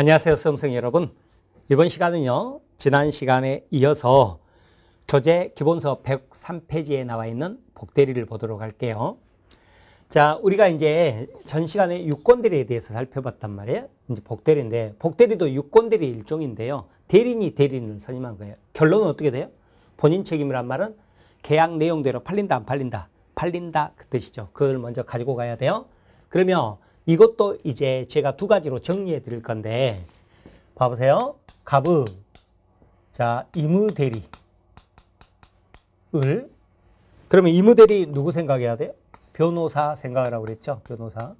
안녕하세요, 수험생 여러분. 이번 시간은요, 지난 시간에 이어서 교재 기본서 103페이지에 나와 있는 복대리를 보도록 할게요. 자, 우리가 이제 전 시간에 유권대리에 대해서 살펴봤단 말이에요. 이제 복대리인데, 복대리도 유권대리 일종인데요. 대리인이 대리인을 선임한 거예요. 결론은 어떻게 돼요? 본인 책임이란 말은 계약 내용대로 팔린다, 안 팔린다. 팔린다, 그 뜻이죠. 그걸 먼저 가지고 가야 돼요. 그러면 이것도 이제 제가 두 가지로 정리해 드릴 건데 봐보세요. 갑의 자 이무대리 을 그러면 이무대리 누구 생각해야 돼요? 변호사 생각하라고 그랬죠. 변호사.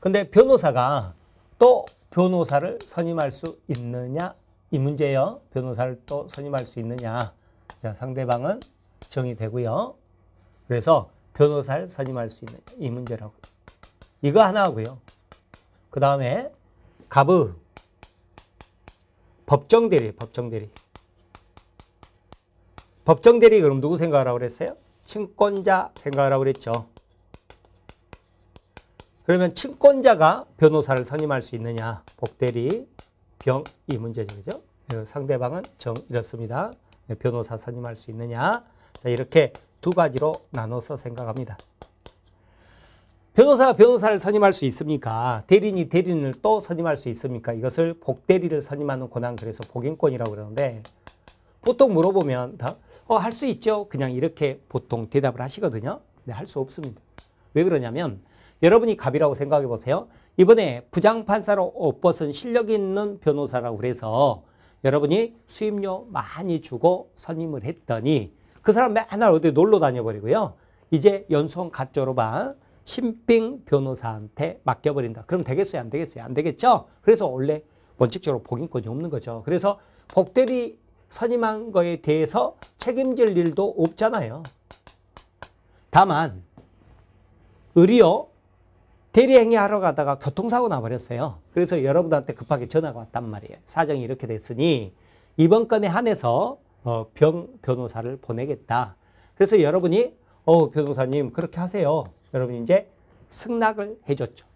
근데 변호사가 또 변호사를 선임할 수 있느냐 이 문제예요. 변호사를 또 선임할 수 있느냐. 자, 상대방은 정이 되고요. 그래서 변호사를 선임할 수 있는 이 문제라고. 이거 하나 하고요. 그 다음에 갑의 법정대리, 법정대리. 법정대리 그럼 누구 생각하라고 그랬어요? 친권자 생각하라고 그랬죠. 그러면 친권자가 변호사를 선임할 수 있느냐? 복대리, 병, 이 문제죠. 그죠? 상대방은 정, 이렇습니다. 네, 변호사 선임할 수 있느냐? 자, 이렇게 두 가지로 나눠서 생각합니다. 변호사 가 변호사를 선임할 수 있습니까? 대리인이 대리인을 또 선임할 수 있습니까? 이것을 복대리를 선임하는 권한 그래서 복인권이라고 그러는데 보통 물어보면 다 어, 할 수 있죠. 그냥 이렇게 보통 대답을 하시거든요. 네, 할 수 없습니다. 왜 그러냐면 여러분이 갑이라고 생각해 보세요. 이번에 부장판사로 옷 벗은 실력 이 있는 변호사라고 그래서 여러분이 수임료 많이 주고 선임을 했더니 그 사람 맨날 어디 놀러 다녀버리고요. 이제 연수원 갓쪼로봐 신빙 변호사한테 맡겨버린다. 그럼 되겠어요? 안 되겠어요? 안 되겠죠? 그래서 원래 원칙적으로 복인권이 없는 거죠. 그래서 법대리 선임한 거에 대해서 책임질 일도 없잖아요. 다만 의료 대리행위하러 가다가 교통사고 나버렸어요. 그래서 여러분한테 급하게 전화가 왔단 말이에요. 사정이 이렇게 됐으니 이번 건에 한해서 어, 병 변호사를 보내겠다. 그래서 여러분이 어 변호사님 그렇게 하세요. 여러분이 제 승낙을 해줬죠.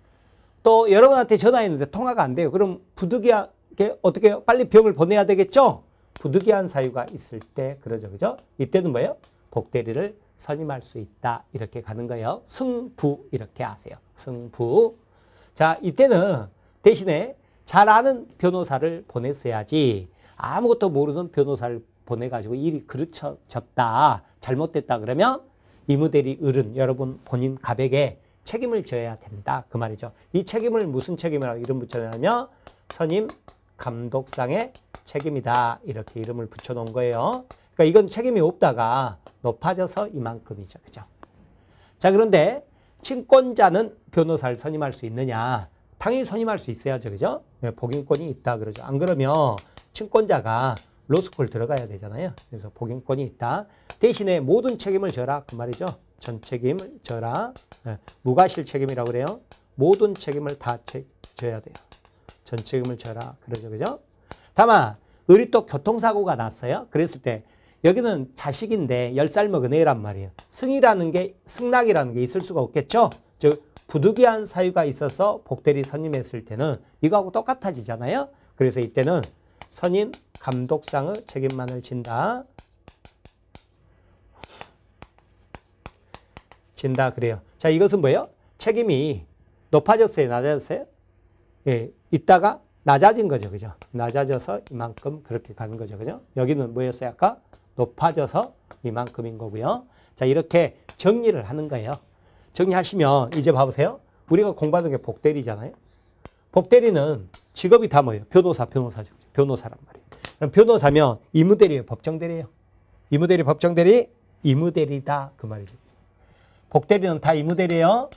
또 여러분한테 전화했는데 통화가 안 돼요. 그럼 부득이하게 어떻게 해요? 빨리 병을 보내야 되겠죠? 부득이한 사유가 있을 때 그러죠. 그죠? 이때는 뭐예요? 복대리를 선임할 수 있다. 이렇게 가는 거예요. 승부 이렇게 하세요. 승부. 자, 이때는 대신에 잘 아는 변호사를 보냈어야지 아무것도 모르는 변호사를 보내가지고 일이 그르쳐졌다, 잘못됐다 그러면 이무대리 을은 여러분 본인 갑에게 책임을 져야 된다 그 말이죠. 이 책임을 무슨 책임이라고 이름 붙여냐면 선임 감독상의 책임이다 이렇게 이름을 붙여놓은 거예요. 그러니까 이건 책임이 없다가 높아져서 이만큼이죠. 그죠? 자 그런데 친권자는 변호사를 선임할 수 있느냐? 당연히 선임할 수 있어야죠. 그죠? 네, 복인권이 있다 그러죠. 안 그러면 친권자가 로스쿨 들어가야 되잖아요. 그래서 복인권이 있다. 대신에 모든 책임을 져라 그 말이죠. 전 책임을 져라. 네. 무과실 책임이라고 그래요. 모든 책임을 다 제, 져야 돼요. 전 책임을 져라 그러죠 그죠? 다만 의리또 교통사고가 났어요. 그랬을 때 여기는 자식인데 열 살 먹은 애란 말이에요. 승이라는 게 승낙이라는 게 있을 수가 없겠죠. 즉 부득이한 사유가 있어서 복대리 선임했을 때는 이거하고 똑같아지잖아요. 그래서 이때는 선임 감독상의 책임만을 진다. 진다 그래요. 자 이것은 뭐예요? 책임이 높아졌어요? 낮아졌어요? 예, 있다가 낮아진 거죠. 그죠? 낮아져서 이만큼 그렇게 가는 거죠. 그죠? 여기는 뭐였어요? 아까 높아져서 이만큼인 거고요. 자, 이렇게 정리를 하는 거예요. 정리하시면 이제 봐보세요. 우리가 공부하는 게 복대리잖아요. 복대리는 직업이 다 뭐예요? 변호사, 변호사죠. 변호사란 말이에요. 그럼 변호사면 이무대리예요. 법정대리예요. 이무대리 법정대리 이무대리다 그 말이죠. 복대리는 다 이무대리예요.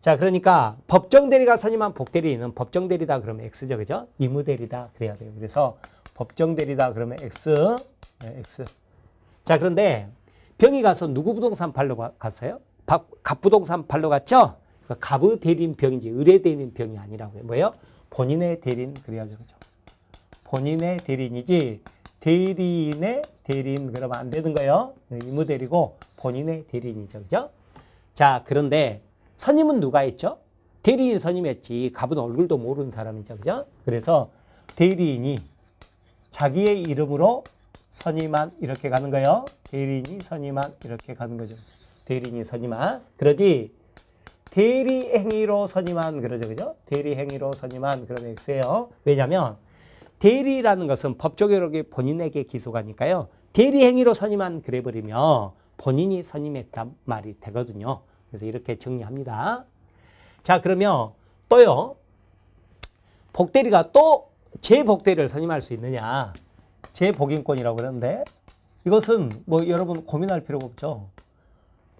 자 그러니까 법정대리가 선임한 복대리는 법정대리다 그러면 X죠. 그죠? 이무대리다 그래야 돼요. 그래서 법정대리다 그러면 X 네, X 자 그런데 병이 가서 누구 부동산 팔러 갔어요? 갑부동산 팔러 갔죠? 그러니까 갑의 대리인 병이지 의뢰 대리인 병이 아니라고요. 뭐예요? 본인의 대리인 그래야죠. 그죠? 본인의 대리인이지 대리인의 대리인 그러면 안 되는 거예요. 이무대리고 본인의 대리인이죠. 그죠? 자, 그런데 선임은 누가 했죠? 대리인 선임했지. 가본 얼굴도 모르는 사람이죠. 그죠? 그래서 대리인이 자기의 이름으로 선임한 이렇게 가는 거예요. 대리인이 선임한 이렇게 가는 거죠. 대리인이 선임한. 그러지. 대리 행위로 선임한 그러죠. 그죠? 대리 행위로 선임한 그런 X예요. 왜냐면 대리라는 것은 법적 효로 본인에게 기소가니까요. 대리 행위로 선임한 그래버리며 본인이 선임했단 말이 되거든요. 그래서 이렇게 정리합니다. 자, 그러면 또요. 복대리가 또 재복대리를 선임할 수 있느냐. 재복인권이라고 그러는데 이것은 뭐 여러분 고민할 필요가 없죠.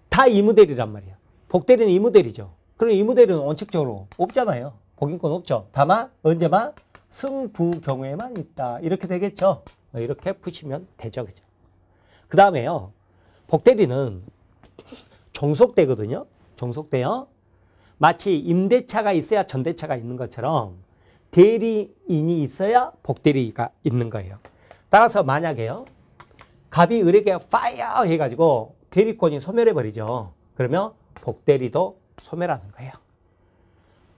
다 이무대리란 말이야. 복대리는 이무대리죠. 그럼 이무대리는 원칙적으로 없잖아요. 복인권 없죠. 다만 언제만 승부 경우에만 있다. 이렇게 되겠죠. 어, 이렇게 푸시면 되죠. 그죠? 그 다음에요. 복대리는 종속대거든요. 종속대요. 마치 임대차가 있어야 전대차가 있는 것처럼 대리인이 있어야 복대리가 있는 거예요. 따라서 만약에요. 갑이 을에게 파이어 해가지고 대리권이 소멸해버리죠. 그러면 복대리도 소멸하는 거예요.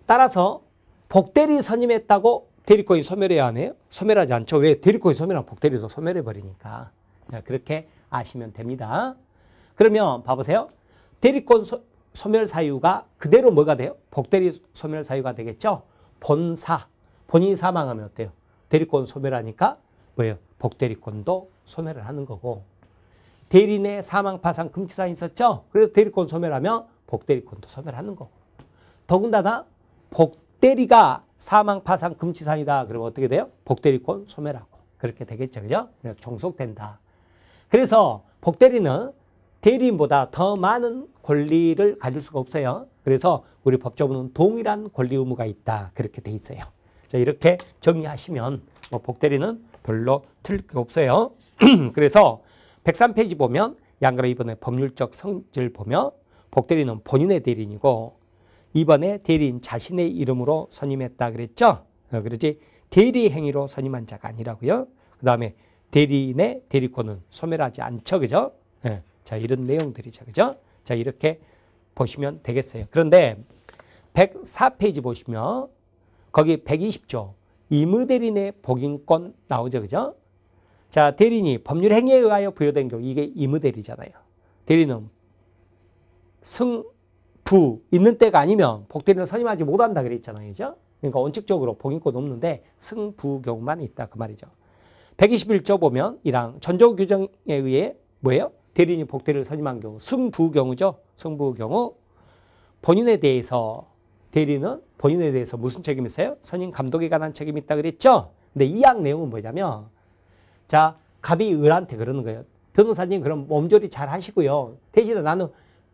따라서 복대리 선임했다고 대리코인 소멸해야 하네요? 소멸하지 않죠. 왜? 대리코인 소멸하면 복대리도 소멸해버리니까. 그렇게 아시면 됩니다. 그러면 봐보세요. 대리권 소, 소멸 사유가 그대로 뭐가 돼요? 복대리 소멸 사유가 되겠죠? 본사, 본인 사망하면 어때요? 대리권 소멸하니까 뭐예요? 복대리권도 소멸을 하는 거고 대리인의 사망, 파상 금치사항 있었죠? 그래서 대리권 소멸하면 복대리권도 소멸하는 거고 더군다나 복대리가 사망, 파상, 금치상이다. 그러면 어떻게 돼요? 복대리권 소멸하고. 그렇게 되겠죠. 그죠? 그래서 종속된다. 그래서 복대리는 대리인보다 더 많은 권리를 가질 수가 없어요. 그래서 우리 법조문는 동일한 권리 의무가 있다. 그렇게 돼 있어요. 자, 이렇게 정리하시면 뭐 복대리는 별로 틀릴 게 없어요. 그래서 103페이지 보면 양가로 이번에 법률적 성질 보면 복대리는 본인의 대리인이고 이번에 대리인 자신의 이름으로 선임했다 그랬죠. 어, 그러지 대리 행위로 선임한 자가 아니라고요. 그 다음에 대리인의 대리권은 소멸하지 않죠. 그죠? 네. 자 이런 내용들이죠. 그죠? 자 이렇게 보시면 되겠어요. 그런데 104페이지 보시면 거기 120조 임의대리인의 복인권 나오죠. 그죠? 자 대리인이 법률 행위에 의하여 부여된 경우 이게 임의대리잖아요. 대리는 승부 있는 때가 아니면 복대리는 선임하지 못한다 그랬잖아요. 그죠? 그러니까 원칙적으로 복인권 없는데 승부 경우만 있다 그 말이죠. 121조 보면 이랑 전조 규정에 의해 뭐예요? 대리인이 복대를 선임한 경우 승부 경우죠. 승부 경우 본인에 대해서 대리는 본인에 대해서 무슨 책임이 있어요? 선임 감독에 관한 책임이 있다 그랬죠. 근데 이 양 내용은 뭐냐면 자 갑이 을한테 그러는 거예요. 변호사님 그럼 몸조리 잘 하시고요. 대신에 나는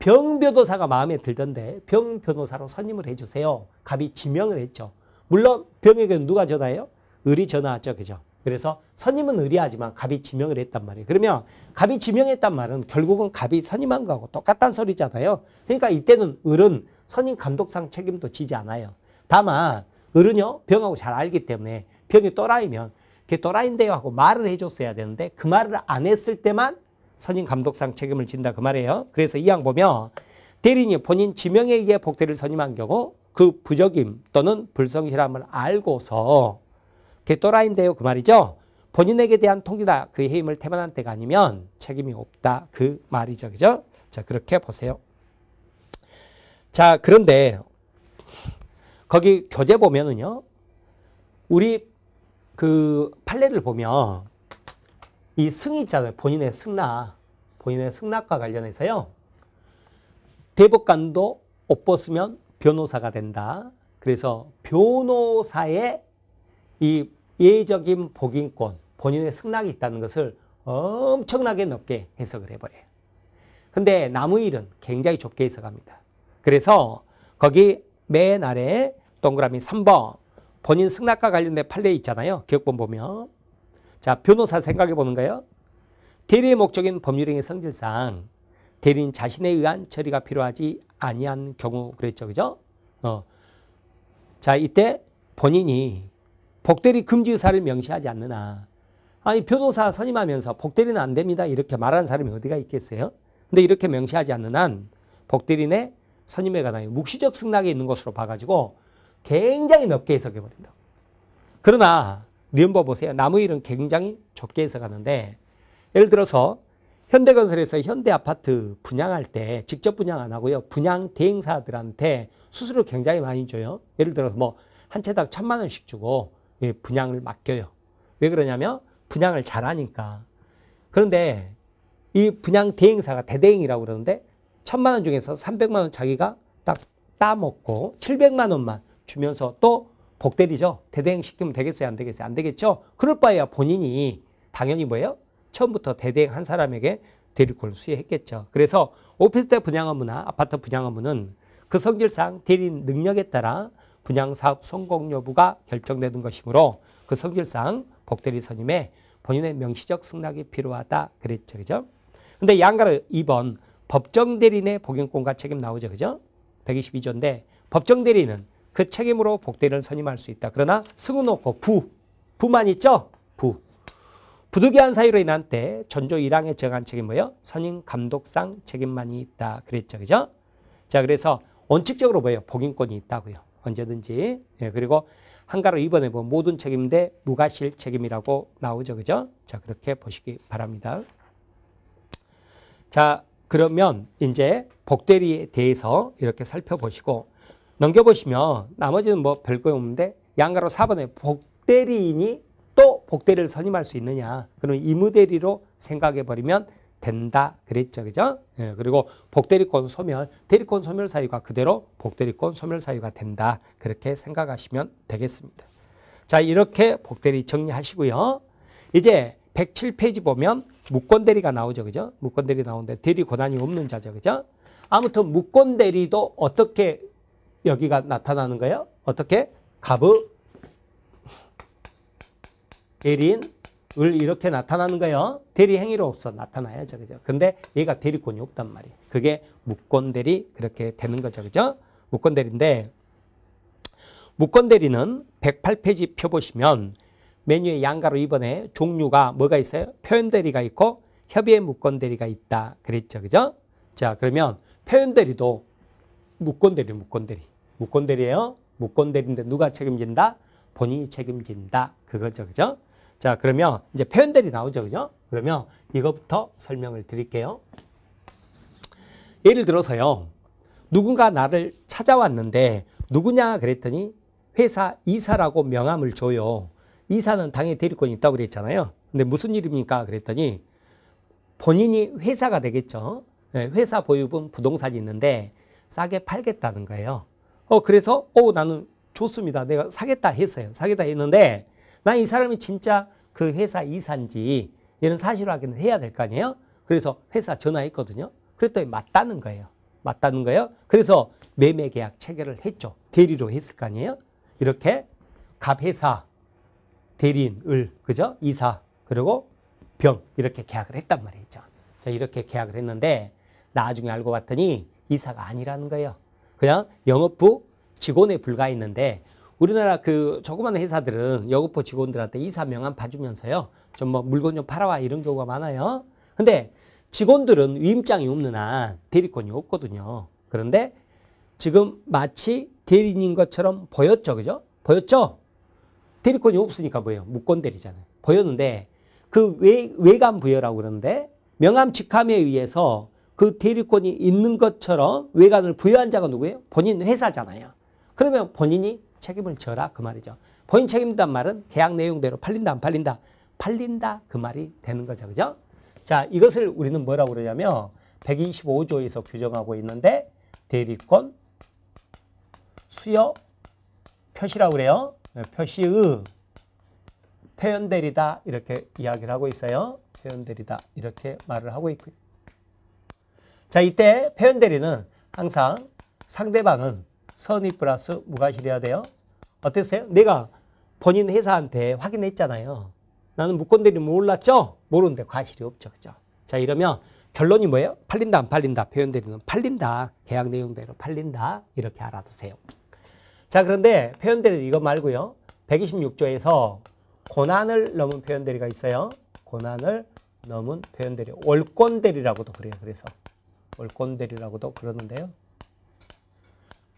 병 변호사가 마음에 들던데 병 변호사로 선임을 해주세요. 갑이 지명을 했죠. 물론 병에게 누가 전화해요? 을이 전화하죠. 그죠? 그래서 선임은 의리하지만 갑이 지명을 했단 말이에요. 그러면 갑이 지명했단 말은 결국은 갑이 선임한 거하고 똑같단 소리잖아요. 그러니까 이때는 을은 선임 감독상 책임도 지지 않아요. 다만 을은요 병하고 잘 알기 때문에 병이 또라이면 걔 또라이인데요 하고 말을 해줬어야 되는데 그 말을 안 했을 때만 선임 감독상 책임을 진다 그 말이에요. 그래서 이 양 보면 대리인이 본인 지명에 의해 복대를 선임한 경우 그 부적임 또는 불성실함을 알고서 개또라인데요 그 말이죠. 본인에게 대한 통지다그 해임을 태만한 때가 아니면 책임이 없다 그 말이죠. 그죠? 자 그렇게 보세요. 자 그런데 거기 교재 보면은요. 우리 그 판례를 보면 이 승이 자잖 본인의 승낙. 본인의 승낙과 관련해서요. 대법관도 옷 벗으면 변호사가 된다. 그래서 변호사의 이 예외적인 복인권, 본인의 승낙이 있다는 것을 엄청나게 높게 해석을 해버려요. 근데 나무일은 굉장히 좁게 해석합니다. 그래서 거기 맨 아래 동그라미 3번 본인 승낙과 관련된 판례 있잖아요. 기억본 보면 자, 변호사 생각해 보는 거예요. 대리의 목적인 법률행위 성질상 대리인 자신에 의한 처리가 필요하지 아니한 경우 그랬죠. 그죠? 어. 자, 이때 본인이 복대리 금지 의사를 명시하지 않느나 아니 변호사 선임하면서 복대리는 안 됩니다. 이렇게 말하 사람이 어디가 있겠어요? 근데 이렇게 명시하지 않는 한 복대리의 선임에 관한 묵시적 승낙이 있는 것으로 봐가지고 굉장히 넓게 해석해 버린다. 그러나 넘버 보세요. 나무일은 굉장히 적게 해서가는데 예를 들어서 현대건설에서 현대아파트 분양할 때 직접 분양 안 하고요. 분양 대행사들한테 수수료 굉장히 많이 줘요. 예를 들어서 뭐 한 채당 천만 원씩 주고 예, 분양을 맡겨요. 왜 그러냐면 분양을 잘하니까. 그런데 이 분양 대행사가 대대행이라고 그러는데 천만 원 중에서 삼백만원 자기가 딱 따먹고 칠백만 원만 주면서 또 복대리죠 대대행시키면 되겠어요? 안 되겠어요? 안 되겠죠? 그럴 바에야 본인이 당연히 뭐예요? 처음부터 대대행 한 사람에게 대리권을 수여했겠죠. 그래서 오피스텔 분양업무나 아파트 분양업무는 그 성질상 대리인 능력에 따라 분양사업 성공 여부가 결정되는 것이므로 그 성질상 복대리 선임에 본인의 명시적 승낙이 필요하다 그랬죠. 그죠? 근데 양가를 2번 법정 대리인의 복용권과 책임 나오죠. 그죠? 122조인데 법정 대리인은 그 책임으로 복대를 선임할 수 있다. 그러나 승은 없고 부, 부만 있죠? 부. 부득이한 사유로 인한 때 전조 1항에 정한 책임 뭐예요? 선임 감독상 책임만이 있다. 그랬죠. 그죠? 자, 그래서 원칙적으로 뭐예요? 복인권이 있다고요. 언제든지. 예, 그리고 한가로 2번에 보면 뭐 모든 책임 인데무가실 책임이라고 나오죠. 그죠? 자, 그렇게 보시기 바랍니다. 자, 그러면 이제 복대리에 대해서 이렇게 살펴보시고 넘겨보시면 나머지는 뭐 별거 없는데 양가로 4번에 복대리인이 또 복대리를 선임할 수 있느냐. 그럼 이무대리로 생각해버리면 된다 그랬죠. 그죠? 예, 그리고 복대리권 소멸, 대리권 소멸 사유가 그대로 복대리권 소멸 사유가 된다. 그렇게 생각하시면 되겠습니다. 자, 이렇게 복대리 정리하시고요. 이제 107페이지 보면 무권대리가 나오죠. 그죠? 무권대리 나오는데 대리 권한이 없는 자죠. 그죠? 아무튼 무권대리도 어떻게 여기가 나타나는 거예요. 어떻게? 가부 대리인을 이렇게 나타나는 거예요. 대리행위로 없어 나타나야죠. 그죠? 근데 얘가 대리권이 없단 말이에요. 그게 무권대리 그렇게 되는 거죠. 그죠? 무권대리인데 무권대리는 108페이지 펴 보시면 메뉴의 양가로 이번에 종류가 뭐가 있어요? 표현대리가 있고 협의의 무권대리가 있다 그랬죠. 그죠? 자 그러면 표현대리도 무권대리 무권대리 무권대리예요. 무권대리인데 누가 책임진다? 본인이 책임진다. 그거죠. 그죠? 자, 그러면 이제 표현들이 나오죠. 그죠? 그러면 이것부터 설명을 드릴게요. 예를 들어서요. 누군가 나를 찾아왔는데 누구냐 그랬더니 회사 이사라고 명함을 줘요. 이사는 당의 대리권이 있다고 그랬잖아요. 근데 무슨 일입니까? 그랬더니 본인이 회사가 되겠죠. 네, 회사 보유분 부동산이 있는데 싸게 팔겠다는 거예요. 어, 그래서, 어, 나는 좋습니다. 내가 사겠다 했어요. 사겠다 했는데, 난이 사람이 진짜 그 회사 이사인지, 얘는 사실 확인을 해야 될 거 아니에요? 그래서 회사 전화했거든요. 그랬더니 맞다는 거예요. 맞다는 거예요. 그래서 매매 계약 체결을 했죠. 대리로 했을 거 아니에요? 이렇게 갑회사, 대리인, 을, 그죠? 이사, 그리고 병, 이렇게 계약을 했단 말이죠. 자, 이렇게 계약을 했는데, 나중에 알고 봤더니 이사가 아니라는 거예요. 그냥 영업부 직원에 불과했는데 우리나라 그 조그만 회사들은 영업부 직원들한테 이사 명함 봐주면서요. 좀 뭐 물건 좀 팔아와 이런 경우가 많아요. 근데 직원들은 위임장이 없는 한 대리권이 없거든요. 그런데 지금 마치 대리인 것처럼 보였죠. 그죠? 보였죠? 대리권이 없으니까 뭐예요? 무권 대리잖아요. 보였는데 그 외, 외관 부여라고 그러는데 명함 직함에 의해서 그 대리권이 있는 것처럼 외관을 부여한 자가 누구예요? 본인 회사잖아요. 그러면 본인이 책임을 져라 그 말이죠. 본인 책임이란 말은 계약 내용대로 팔린다 안 팔린다 팔린다 그 말이 되는 거죠. 그죠? 자 이것을 우리는 뭐라고 그러냐면 125조에서 규정하고 있는데 대리권 수여 표시라고 그래요. 네, 표시의 표현대리다 이렇게 이야기를 하고 있어요. 표현대리다 이렇게 말을 하고 있고요. 자 이때 표현 대리는 항상 상대방은 선의 플러스 무과실이어야 돼요. 어땠어요? 내가 본인 회사한테 확인했잖아요. 나는 무권대리 몰랐죠? 모르는데 과실이 없죠. 그죠? 자 이러면 결론이 뭐예요? 팔린다 안 팔린다 표현 대리는 팔린다. 계약 내용대로 팔린다. 이렇게 알아두세요. 자 그런데 표현 대리 는 이거 말고요. 126조에서 고난을 넘은 표현 대리가 있어요. 고난을 넘은 표현 대리. 월권 대리라고도 그래요. 그래서 월권대리라고도 그러는데요.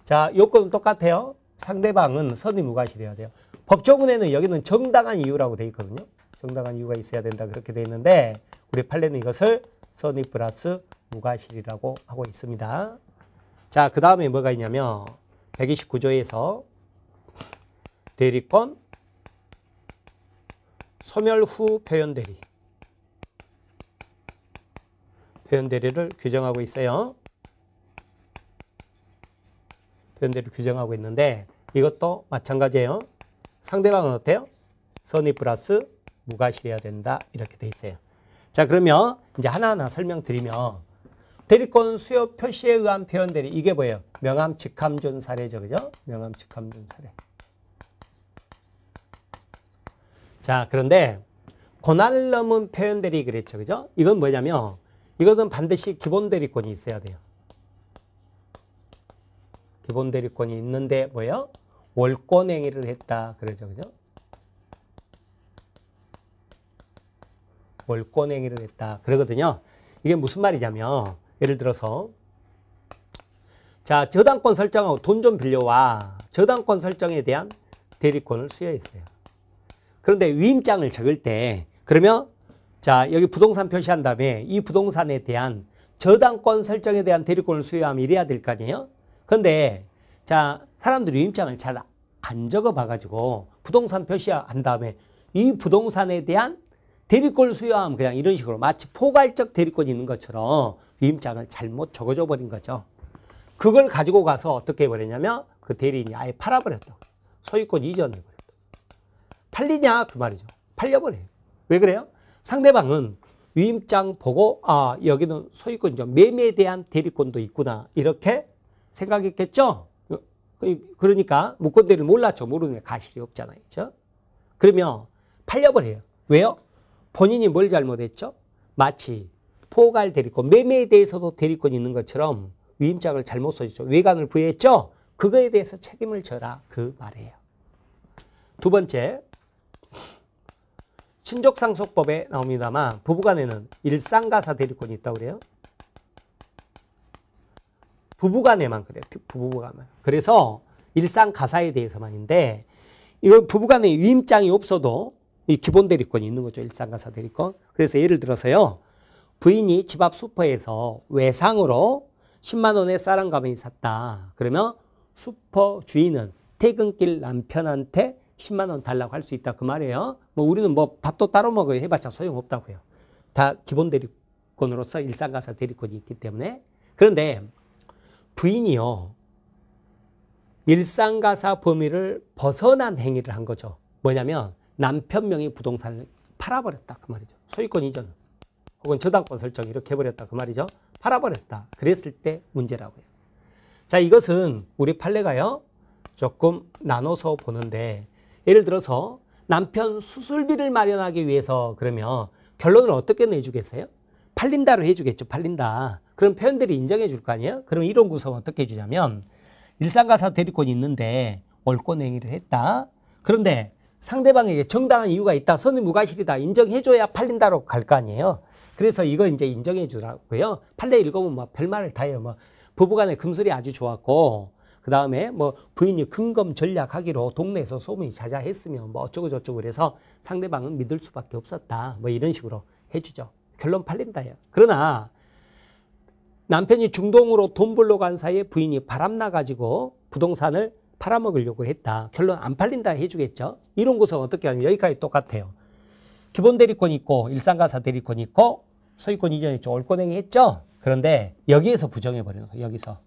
자, 요건은 똑같아요. 상대방은 선의 무과실이어야 돼요. 법조문에는 여기는 정당한 이유라고 되어 있거든요. 정당한 이유가 있어야 된다 그렇게 되어 있는데 우리 판례는 이것을 선의 플러스 무과실이라고 하고 있습니다. 자, 그 다음에 뭐가 있냐면 129조에서 대리권 소멸 후 표현 대리 표현 대리를 규정하고 있어요. 표현 대리를 규정하고 있는데 이것도 마찬가지예요. 상대방은 어때요? 선의 플러스 무과실해야 된다 이렇게 돼 있어요. 자 그러면 이제 하나하나 설명드리면 대리권 수요 표시에 의한 표현 대리 이게 뭐예요? 명함 직함존 사례죠. 그죠? 명함 직함존 사례. 자 그런데 고난을 넘은 표현 대리 그랬죠. 그죠? 이건 뭐냐면 이것은 반드시 기본 대리권이 있어야 돼요. 기본 대리권이 있는데 뭐예요? 월권 행위를 했다 그러죠. 그죠? 월권 행위를 했다 그러거든요. 이게 무슨 말이냐면 예를 들어서 자, 저당권 설정하고 돈 좀 빌려와. 저당권 설정에 대한 대리권을 수여했어요. 그런데 위임장을 적을 때 그러면 자, 여기 부동산 표시한 다음에 이 부동산에 대한 저당권 설정에 대한 대리권을 수여함 이래야 될 거 아니에요? 근데 자, 사람들이 입장을 잘 안 적어 봐 가지고 부동산 표시한 다음에 이 부동산에 대한 대리권 수여함 그냥 이런 식으로 마치 포괄적 대리권이 있는 것처럼 위임장을 잘못 적어줘 버린 거죠. 그걸 가지고 가서 어떻게 해버렸냐면 그 대리인이 아예 팔아버렸다. 소유권 이전해버렸다. 팔리냐? 그 말이죠. 팔려버려요. 왜 그래요? 상대방은 위임장 보고 아 여기는 소유권이죠. 매매에 대한 대리권도 있구나 이렇게 생각했겠죠. 그, 그러니까 무권대를 몰랐죠. 모르는 게 가실이 없잖아요. 그죠? 그러면 팔려버려요. 왜요? 본인이 뭘 잘못했죠? 마치 포괄 대리권, 매매에 대해서도 대리권이 있는 것처럼 위임장을 잘못 써줬죠. 외관을 부여했죠? 그거에 대해서 책임을 져라. 그 말이에요. 두 번째, 친족상속법에 나옵니다만 부부간에는 일상가사 대리권이 있다고 그래요. 부부간에만 그래요. 부부간만. 그래서 일상가사에 대해서만인데 이거 부부간에 위임장이 없어도 이 기본 대리권이 있는 거죠. 일상가사 대리권. 그래서 예를 들어서요. 부인이 집 앞 슈퍼에서 외상으로 10만 원의 쌀 한 가방이 샀다. 그러면 슈퍼 주인은 퇴근길 남편한테 10만 원 달라고 할 수 있다 그 말이에요. 뭐 우리는 뭐 밥도 따로 먹어요. 해봤자 소용없다고요. 다 기본 대리권으로서 일상가사 대리권이 있기 때문에. 그런데 부인이요. 일상가사 범위를 벗어난 행위를 한 거죠. 뭐냐면 남편 명의 부동산을 팔아버렸다. 그 말이죠. 소유권 이전 혹은 저당권 설정 이렇게 해버렸다. 그 말이죠. 팔아버렸다. 그랬을 때 문제라고요. 자, 이것은 우리 판례가요. 조금 나눠서 보는데 예를 들어서 남편 수술비를 마련하기 위해서 그러면 결론을 어떻게 내주겠어요? 팔린다로 해주겠죠. 팔린다. 그럼 표현들이 인정해 줄 거 아니에요? 그럼 이런 구성 은 어떻게 해주냐면 일상가사 대리권이 있는데 월권행위를 했다. 그런데 상대방에게 정당한 이유가 있다. 선의 무과실이다. 인정해줘야 팔린다로 갈 거 아니에요. 그래서 이거 이제 인정해 주라고요. 판례 읽어보면 뭐 별말을 다 해요. 뭐 부부간의 금술이 아주 좋았고 그 다음에 뭐 부인이 근검 전략하기로 동네에서 소문이 자자했으면 뭐 어쩌고저쩌고 그래서 상대방은 믿을 수밖에 없었다. 뭐 이런 식으로 해주죠. 결론 팔린다요. 그러나 남편이 중동으로 돈 벌러 간 사이에 부인이 바람나가지고 부동산을 팔아먹으려고 했다. 결론 안 팔린다 해주겠죠. 이런 곳은 어떻게 하면 여기까지 똑같아요. 기본 대리권 있고 일상가사 대리권 있고 소유권 이전했죠. 올권행위 했죠. 그런데 여기에서 부정해버리는 거예요. 여기서.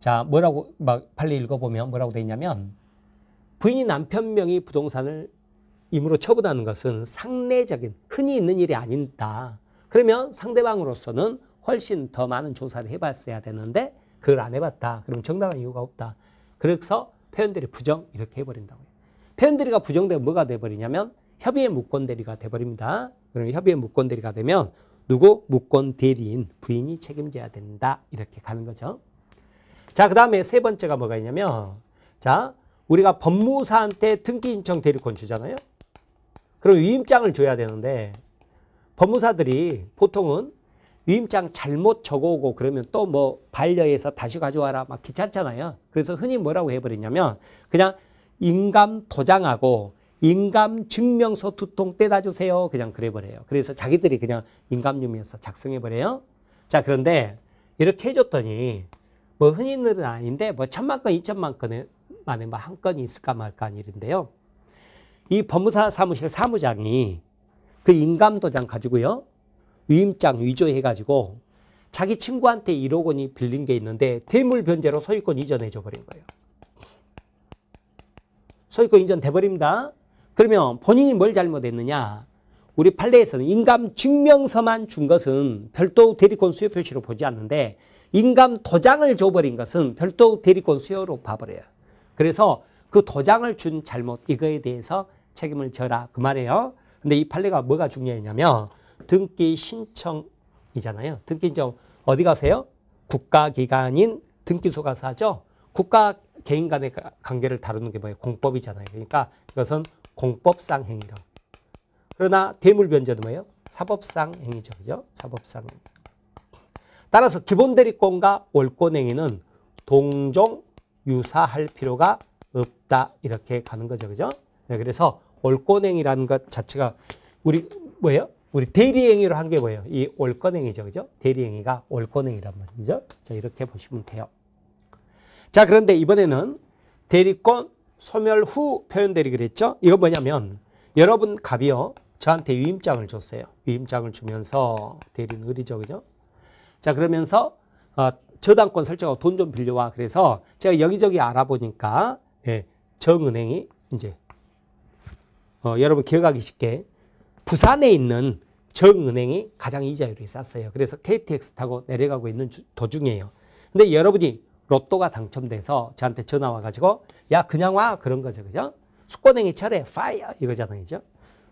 자, 뭐라고 막 판례 읽어보면 뭐라고 돼 있냐면 부인이 남편 명의 부동산을 임으로 처분하는 것은 상례적인 흔히 있는 일이 아니다. 그러면 상대방으로서는 훨씬 더 많은 조사를 해봤어야 되는데 그걸 안 해봤다. 그럼 정당한 이유가 없다. 그래서 표현들이 부정 이렇게 해버린다고요. 표현들이가 부정되면 뭐가 돼버리냐면 협의의 무권 대리가 돼버립니다. 그러면 협의의 무권 대리가 되면 누구 무권 대리인 부인이 책임져야 된다 이렇게 가는 거죠. 자, 그 다음에 세 번째가 뭐가 있냐면, 자, 우리가 법무사한테 등기 인청 대리권 주잖아요. 그럼 위임장을 줘야 되는데, 법무사들이 보통은 위임장 잘못 적어오고 그러면 또 뭐 반려해서 다시 가져와라 막 귀찮잖아요. 그래서 흔히 뭐라고 해버리냐면 그냥 인감 도장하고 인감 증명서 두 통 떼다 주세요. 그냥 그래버려요. 그래서 자기들이 그냥 인감유명서 작성해버려요. 자 그런데 이렇게 해줬더니 뭐 흔히 늘은 아닌데 뭐 천만 건, 이천만 건에 만에 뭐 한 건이 있을까 말까 일인데요. 이 법무사 사무실 사무장이 그 인감도장 가지고요. 위임장 위조해가지고 자기 친구한테 1억 원이 빌린 게 있는데 대물 변제로 소유권 이전해 줘버린 거예요. 소유권 이전돼 버립니다. 그러면 본인이 뭘 잘못했느냐? 우리 판례에서는 인감 증명서만 준 것은 별도 대리권 수요 표시로 보지 않는데 인감 도장을 줘버린 것은 별도 대리권 수요로 봐버려요. 그래서 그 도장을 준 잘못 이거에 대해서 책임을 져라 그 말이에요. 근데 이 판례가 뭐가 중요하냐면 등기 신청이잖아요. 등기 신청 어디 가세요? 국가기관인 등기소 가서 하죠. 국가 개인 간의 관계를 다루는 게 뭐예요? 공법이잖아요. 그러니까 이것은 공법상 행위로. 그러나 대물변제도 뭐예요? 사법상 행위죠. 그죠? 사법상 행위. 따라서 기본 대리권과 월권행위는 동종 유사할 필요가 없다 이렇게 가는 거죠. 그죠? 네, 그래서 월권행위라는 것 자체가 우리 뭐예요? 우리 대리행위로 한 게 뭐예요? 이 월권행위죠. 그죠? 대리행위가 월권행위란 말이죠. 자, 이렇게 보시면 돼요. 자, 그런데 이번에는 대리권 소멸 후표현대리 그랬죠? 이거 뭐냐면 여러분 갑이요. 저한테 위임장을 줬어요. 위임장을 주면서 대리는 의리죠. 그죠? 자 그러면서 어, 저당권 설정하고 돈 좀 빌려와. 그래서 제가 여기저기 알아보니까 예, 정은행이 이제 어, 여러분 기억하기 쉽게 부산에 있는 정은행이 가장 이자율이 쌌어요. 그래서 KTX 타고 내려가고 있는 주, 도중이에요. 근데 여러분이 로또가 당첨돼서 저한테 전화 와가지고 야 그냥 와 그런 거죠. 그죠? 수권행이 철회 파이어 이거잖아요. 그죠?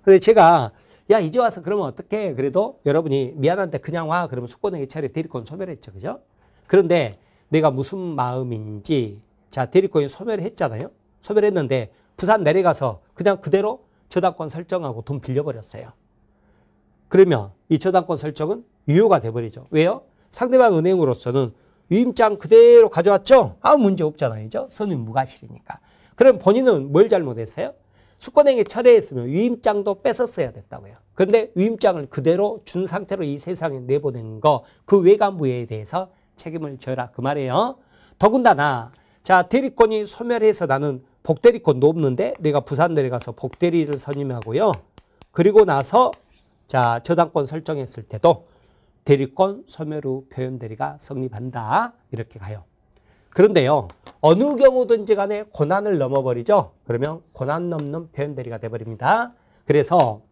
근데 제가 야 이제 와서 그러면 어떻게 그래도 여러분이 미안한데 그냥 와 그러면 숙권등의 차례 데리콘 소멸했죠 그죠 그런데 내가 무슨 마음인지 자 데리콘이 소멸했잖아요 소멸했는데 부산 내려가서 그냥 그대로 저당권 설정하고 돈 빌려버렸어요 그러면 이 저당권 설정은 유효가 돼버리죠 왜요 상대방 은행으로서는 위임장 그대로 가져왔죠 아무 문제 없잖아요 그죠 선임 무과실이니까 그럼 본인은 뭘 잘못했어요 수권행위 철회했으면 위임장도 뺏었어야 됐다고요. 그런데 위임장을 그대로 준 상태로 이 세상에 내보낸 거 그 외관부에 대해서 책임을 져라 그 말이에요. 더군다나 자 대리권이 소멸해서 나는 복대리권 높는데 내가 부산내려 가서 복대리를 선임하고요. 그리고 나서 자 저당권 설정했을 때도 대리권 소멸 후 표현대리가 성립한다 이렇게 가요. 그런데요. 어느 경우든지 간에 고난을 넘어버리죠. 그러면 고난 넘는 표현대리가 돼버립니다. 그래서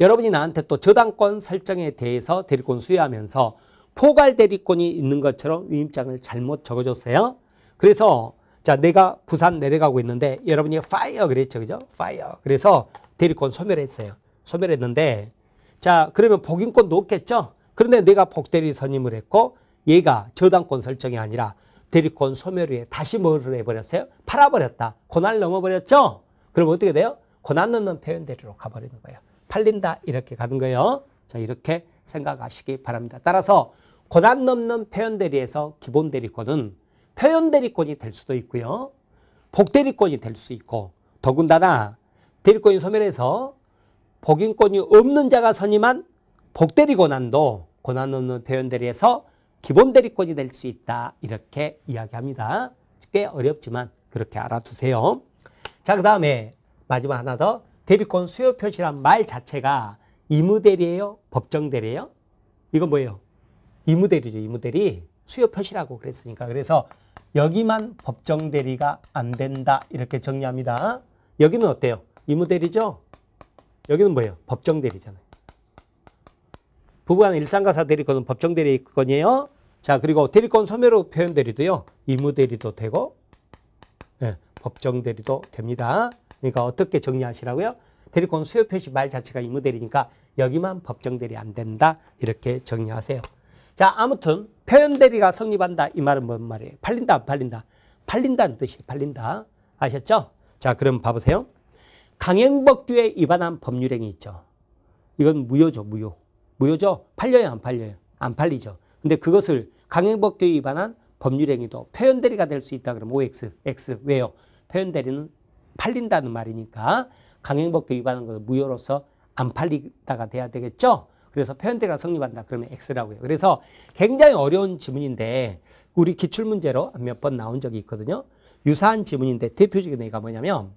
여러분이 나한테 또 저당권 설정에 대해서 대리권 수여하면서 포괄 대리권이 있는 것처럼 위임장을 잘못 적어줬어요. 그래서 자 내가 부산 내려가고 있는데 여러분이 파이어 그랬죠. 그죠? 파이어. 그래서 대리권 소멸했어요. 소멸했는데 자 그러면 복인권도 겠죠 그런데 내가 복대리 선임을 했고 얘가 저당권 설정이 아니라 대리고 소멸위에 다시 뭐를 해버렸어요? 팔아버렸다. 고난을 넘어버렸죠? 그럼 어떻게 돼요? 고난 넣는 표현대로 가버리는 거예요. 팔린다 이렇게 가는 거예요. 자 이렇게 생각하시기 바랍니다. 따라서 고난 넘는 표현 대리에서 기본 대리권은 표현 대리권이 될 수도 있고요. 복 대리권이 될 수 있고 더군다나 대리권이 소멸해서 복인권이 없는 자가 선임한 복 대리 고난도 고난 없는 표현 대리에서 기본 대리권이 될 수 있다 이렇게 이야기합니다. 꽤 어렵지만 그렇게 알아두세요. 자, 그 다음에 마지막 하나 더 대리권 수요 표시란 말 자체가 이무대리예요 법정대리예요? 이거 뭐예요? 이무대리죠이무대리 수요 표시라고 그랬으니까. 그래서 여기만 법정대리가 안 된다 이렇게 정리합니다. 여기는 어때요? 이무대리죠 여기는 뭐예요? 법정대리잖아요. 부부간 일상가사 대리권은 법정대리권이에요. 자 그리고 대리권 소멸로 표현 대리도요. 의무 대리도 되고 예, 법정 대리도 됩니다. 그러니까 어떻게 정리하시라고요? 대리권 수요 표시 말 자체가 의무 대리니까 여기만 법정 대리 안 된다. 이렇게 정리하세요. 자 아무튼 표현 대리가 성립한다. 이 말은 뭔 말이에요? 팔린다 안 팔린다? 팔린다는 뜻이 팔린다. 아셨죠? 자 그럼 봐보세요. 강행법규에 위반한 법률행위 있죠. 이건 무효죠 무효. 무효죠? 팔려요 안 팔려요? 안 팔리죠. 근데 그것을 강행법규에 위반한 법률행위도 표현대리가 될 수 있다 그럼 OX, X 왜요? 표현대리는 팔린다는 말이니까 강행법규 에 위반한 것은 무효로서 안 팔리다가 돼야 되겠죠? 그래서 표현대리가 성립한다 그러면 X라고요. 그래서 굉장히 어려운 지문인데 우리 기출문제로 몇 번 나온 적이 있거든요. 유사한 지문인데 대표적인 얘기가 뭐냐면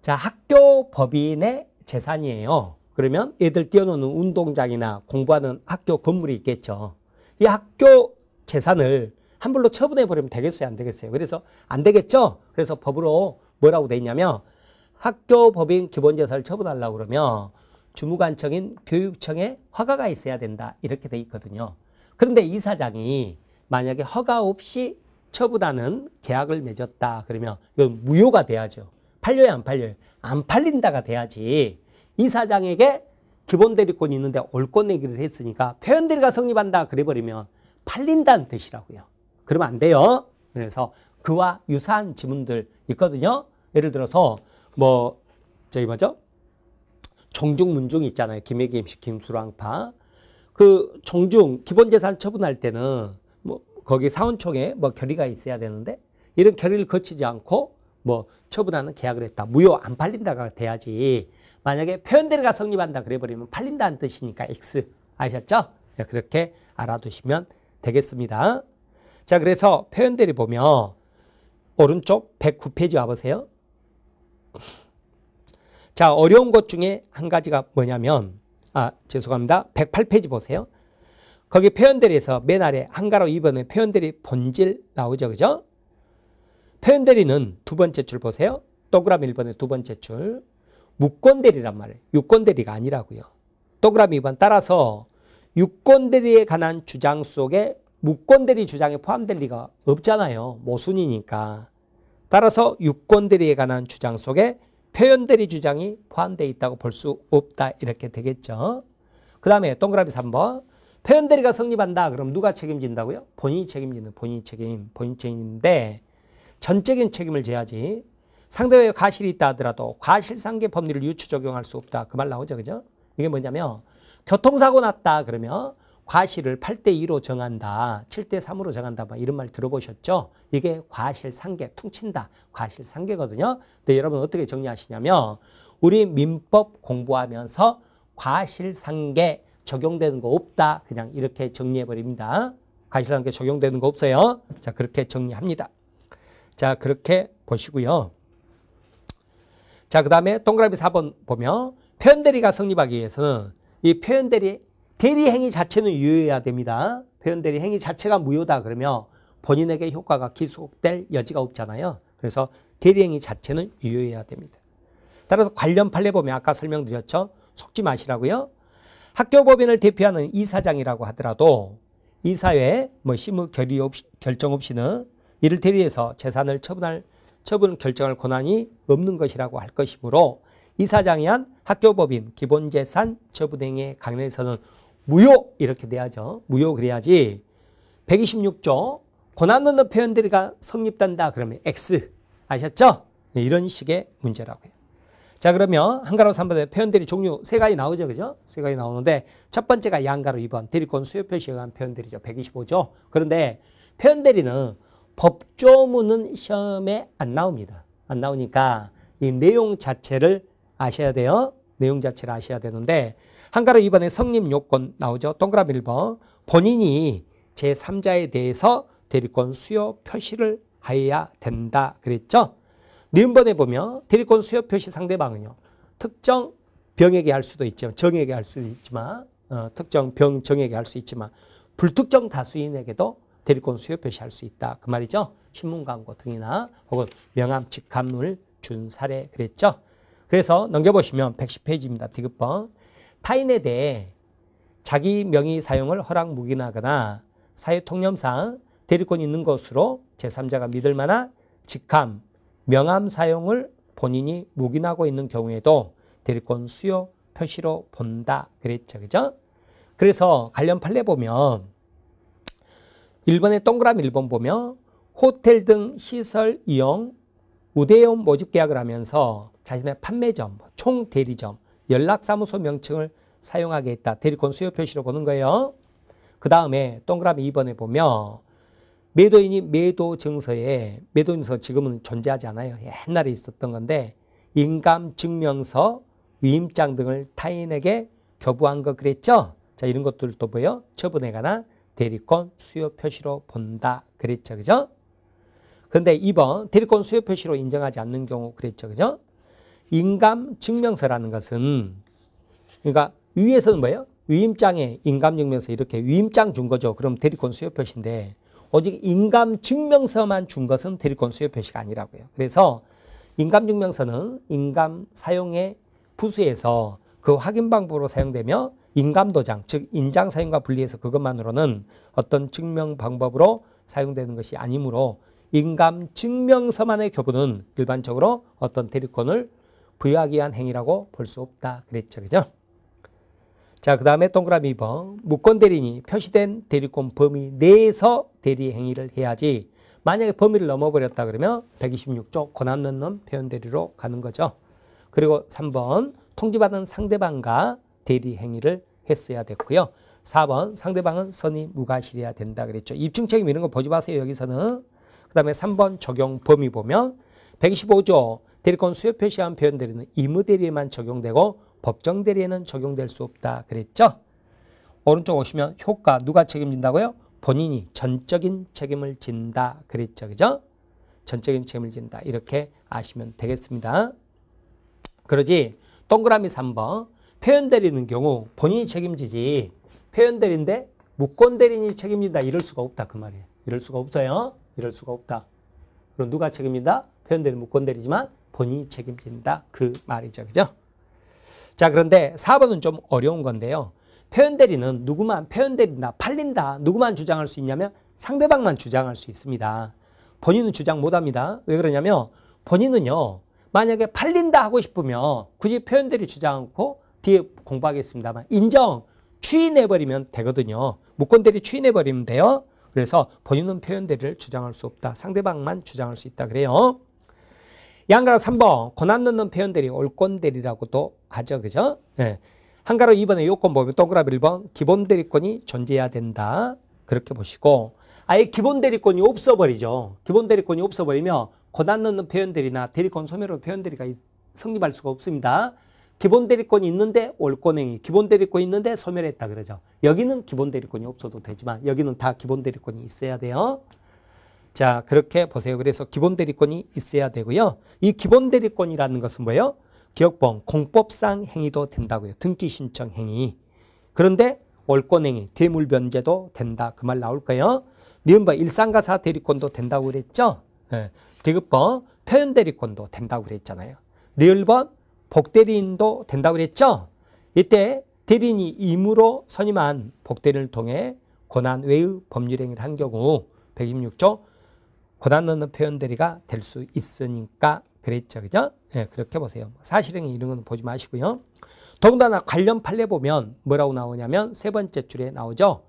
자 학교 법인의 재산이에요. 그러면 애들 뛰어노는 운동장이나 공부하는 학교 건물이 있겠죠. 이 학교 재산을 함부로 처분해 버리면 되겠어요, 안 되겠어요? 그래서 안 되겠죠. 그래서 법으로 뭐라고 돼 있냐면 학교 법인 기본 재산을 처분하려고 그러면 주무관청인 교육청에 허가가 있어야 된다 이렇게 돼 있거든요. 그런데 이사장이 만약에 허가 없이 처분하는 계약을 맺었다 그러면 이건 무효가 돼야죠. 팔려야 안 팔려요? 안 팔린다가 돼야지 이사장에게 기본 대리권이 있는데 올권 내기를 했으니까 표현 대리가 성립한다 그래버리면 팔린다는 뜻이라고요. 그러면 안 돼요. 그래서 그와 유사한 지문들 있거든요. 예를 들어서 뭐 저기 뭐죠? 종중 문중 있잖아요. 김해기 임시 김수랑파. 그 종중 기본재산 처분할 때는 뭐 거기 사원총에 뭐 결의가 있어야 되는데 이런 결의를 거치지 않고 뭐 처분하는 계약을 했다. 무효 안 팔린다가 돼야지 만약에 표현대로가 성립한다 그래버리면 팔린다는 뜻이니까 X 아셨죠? 네, 그렇게 알아두시면 되겠습니다. 자 그래서 표현대리 보면 오른쪽 109페이지 와보세요. 자 어려운 것 중에 한 가지가 뭐냐면 아 죄송합니다. 108페이지 보세요. 거기 표현대리에서 맨 아래 한가로 2번에 표현대리 본질 나오죠. 그죠? 표현대리는 두 번째 줄 보세요. 동그라미 1번에 두 번째 줄 무권대리란 말이에요. 유권대리가 아니라고요. 동그라미 2번 따라서 유권대리에 관한 주장 속에 무권대리 주장에 포함될 리가 없잖아요. 모순이니까. 따라서 유권대리에 관한 주장 속에 표현대리 주장이 포함되어 있다고 볼 수 없다 이렇게 되겠죠. 그 다음에 동그라미 3번 표현대리가 성립한다 그럼 누가 책임진다고요? 본인이 책임지는 본인 책임 본인 책임인데 전적인 책임을 져야지 상대의 과실이 있다 하더라도 과실상계 법리를 유추 적용할 수 없다. 그 말 나오죠. 그죠? 이게 뭐냐면 교통사고 났다 그러면 과실을 8대2로 정한다. 7대3으로 정한다. 뭐 이런 말 들어보셨죠? 이게 과실상계, 퉁친다. 과실상계거든요. 근데 여러분 어떻게 정리하시냐면 우리 민법 공부하면서 과실상계 적용되는 거 없다. 그냥 이렇게 정리해버립니다. 과실상계 적용되는 거 없어요. 자, 그렇게 정리합니다. 자, 그렇게 보시고요. 자, 그 다음에 동그라미 4번 보면 표현대리가 성립하기 위해서는 이 표현대리, 대리 행위 자체는 유효해야 됩니다. 표현대리 행위 자체가 무효다 그러면 본인에게 효과가 기속될 여지가 없잖아요. 그래서 대리 행위 자체는 유효해야 됩니다. 따라서 관련 판례 보면 아까 설명드렸죠. 속지 마시라고요. 학교법인을 대표하는 이사장이라고 하더라도 이사회 뭐 심의 결의 없이, 결정 없이는 이를 대리해서 재산을 처분할 처분 결정할 권한이 없는 것이라고 할 것이므로 이사장이 한 학교법인 기본재산 처분행위 강령에서는 무효 이렇게 돼야죠. 무효 그래야지 126조 권한 없는 표현들이가 성립된다 그러면 X 아셨죠? 네, 이런 식의 문제라고요. 자 그러면 한가로 3번의 표현들이 종류 세 가지 나오죠. 그죠? 세 가지 나오는데 첫 번째가 양가로 2번 대리권 수요 표시에 관한 표현들이죠. 125조. 그런데 표현대리는 법조문은 시험에 안 나옵니다. 안 나오니까 이 내용 자체를 아셔야 돼요. 내용 자체를 아셔야 되는데 한가로 이번에 성립 요건 나오죠. 동그라미 1번 본인이 제3자에 대해서 대리권 수요 표시를 해야 된다 그랬죠. 니은번에 보면 대리권 수요 표시 상대방은요. 특정 병에게 할 수도 있지만 정에게 할 수도 있지만 어, 특정 병 정에게 할 수 있지만 불특정 다수인에게도 대리권수요 표시할 수 있다. 그 말이죠. 신문광고 등이나 혹은 명함 직함을준 사례 그랬죠. 그래서 넘겨보시면 110페이지입니다. 디귿번 타인에 대해 자기 명의 사용을 허락 묵인하거나 사회통념상 대리권 있는 것으로 제3자가 믿을 만한 직함, 명함 사용을 본인이 묵인하고 있는 경우에도 대리권 수요 표시로 본다 그랬죠. 그죠? 그래서 관련 판례 보면 1번에 동그라미 1번 보면 호텔 등 시설 이용 우대용 모집 계약을 하면서 자신의 판매점, 총 대리점, 연락사무소 명칭을 사용하게 했다. 대리권 수요 표시로 보는 거예요. 그 다음에 동그라미 2번에 보면 매도인이 매도 증서에 매도인서 지금은 존재하지 않아요. 옛날에 있었던 건데 인감 증명서, 위임장 등을 타인에게 교부한 거 그랬죠? 자, 이런 것들도 보여. 요 처분에 관한 대리권 수요 표시로 본다 그랬죠. 그죠? 근데 2번 대리권 수요 표시로 인정하지 않는 경우 그랬죠. 그죠? 인감 증명서라는 것은 그러니까 위에서는 뭐예요? 위임장에 인감 증명서 이렇게 위임장 준 거죠. 그럼 대리권 수요 표시인데 오직 인감 증명서만 준 것은 대리권 수요 표시가 아니라고요. 그래서 인감 증명서는 인감 사용의 부수에서 그 확인 방법으로 사용되며 인감도장, 즉 인장 사용과 분리해서 그것만으로는 어떤 증명 방법으로 사용되는 것이 아니므로 인감 증명서만의 교부는 일반적으로 어떤 대리권을 부여하기 위한 행위라고 볼 수 없다 그랬죠. 그죠? 자, 그 다음에 동그라미 2번. 무권 대리인이 표시된 대리권 범위 내에서 대리 행위를 해야지 만약에 범위를 넘어버렸다 그러면 126조 권한 넣는 표현 대리로 가는 거죠. 그리고 3번 통지받은 상대방과 대리 행위를 했어야 됐고요. 4번 상대방은 선의 무과실이야 된다 그랬죠. 입증책임 이런 거 보지 마세요. 여기서는. 그 다음에 3번 적용 범위 보면 1 2 5조 대리권 수요 표시한 표현 대리는 의무 대리에만 적용되고 법정 대리에는 적용될 수 없다 그랬죠. 오른쪽 오시면 효과 누가 책임진다고요? 본인이 전적인 책임을 진다 그랬죠. 그죠? 전적인 책임을 진다 이렇게 아시면 되겠습니다. 그러지 동그라미 3번 회원대리는 경우 본인이 책임지지 회원대리인데 무권대리인이 책임진다 이럴 수가 없다 그 말이에요. 이럴 수가 없어요. 이럴 수가 없다. 그럼 누가 책임진다? 표현대리 무권대리지만 본인이 책임진다 그 말이죠. 그죠? 자 그런데 4번은 좀 어려운 건데요. 표현대리는 누구만 표현대리나 팔린다 누구만 주장할 수 있냐면 상대방만 주장할 수 있습니다. 본인은 주장 못합니다. 왜 그러냐면 본인은요 만약에 팔린다 하고 싶으면 굳이 표현대리 주장 않고 뒤에 공부하겠습니다만 인정 추인해버리면 되거든요. 무권대리 추인해버리면 돼요. 그래서 본인은 표현대리를 주장할 수 없다. 상대방만 주장할 수 있다 그래요. 양가로 3번 권한 넣는 표현대리 올권대리라고도 하죠. 그죠? 예. 한가로 2번의 요건 보면 동그라미 1번 기본 대리권이 존재해야 된다. 그렇게 보시고 아예 기본 대리권이 없어버리죠. 기본 대리권이 없어버리면 권한 넣는 표현대리나 대리권 소멸의 표현대리가 성립할 수가 없습니다. 기본 대리권이 있는데 올권행위, 기본 대리권이 있는데 소멸했다 그러죠. 여기는 기본 대리권이 없어도 되지만 여기는 다 기본 대리권이 있어야 돼요. 자, 그렇게 보세요. 그래서 기본 대리권이 있어야 되고요. 이 기본 대리권이라는 것은 뭐예요? 기억범, 공법상 행위도 된다고요. 등기 신청 행위. 그런데 월권행위, 대물 변제도 된다. 그 말 나올 까요 니은바 일상가사 대리권도 된다고 그랬죠? 예. 네. 디귿범, 표현 대리권도 된다고 그랬잖아요. 리을범, 복대리인도 된다고 그랬죠? 이때 대리인이 임으로 선임한 복대리를 통해 권한 외의 법률행위를 한 경우 126조 권한 넣는 표현대리가 될 수 있으니까 그랬죠. 그죠? 네, 그렇게 보세요. 사실행위 이런 건 보지 마시고요. 더군다나 관련 판례 보면 뭐라고 나오냐면 세 번째 줄에 나오죠.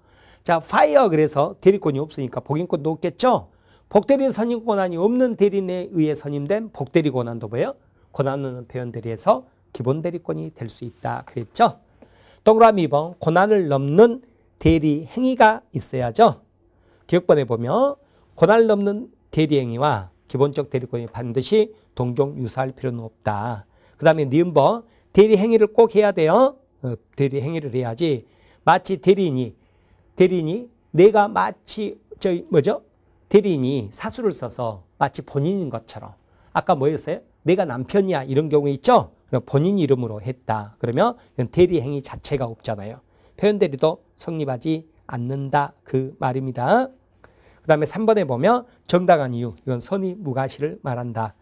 자, 파이어 그래서 대리권이 없으니까 복인권도 없겠죠? 복대리 선임 권한이 없는 대리인에 의해 선임된 복대리 권한도 뭐예요? 고난은 배연 대리에서 기본 대리권이 될 수 있다 그랬죠. 동그라미 2번 고난을 넘는 대리 행위가 있어야죠. 기억번에 보면 고난을 넘는 대리 행위와 기본적 대리권이 반드시 동종 유사할 필요는 없다. 그 다음에 니은번 대리 행위를 꼭 해야 돼요. 어, 대리 행위를 해야지 마치 대리인이 대리인이 내가 마치 저 뭐죠? 대리인이 사수를 써서 마치 본인인 것처럼 아까 뭐였어요? 내가 남편이야 이런 경우 있죠. 본인 이름으로 했다. 그러면 대리 행위 자체가 없잖아요. 표현 대리도 성립하지 않는다 그 말입니다. 그 다음에 3번에 보면 정당한 이유 이건 선의 무가시를 말한다.